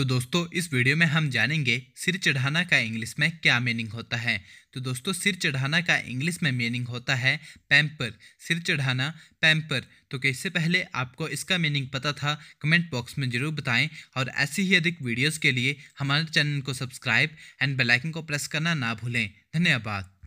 तो दोस्तों इस वीडियो में हम जानेंगे सिर चढ़ाना का इंग्लिश में क्या मीनिंग होता है तो दोस्तों सिर चढ़ाना का इंग्लिश में मीनिंग होता है पैम्पर सिर चढ़ाना पैम्पर तो कैसे पहले आपको इसका मीनिंग पता था कमेंट बॉक्स में ज़रूर बताएं और ऐसी ही अधिक वीडियोस के लिए हमारे चैनल को सब्सक्राइब एंड बेलाइकन को प्रेस करना ना भूलें धन्यवाद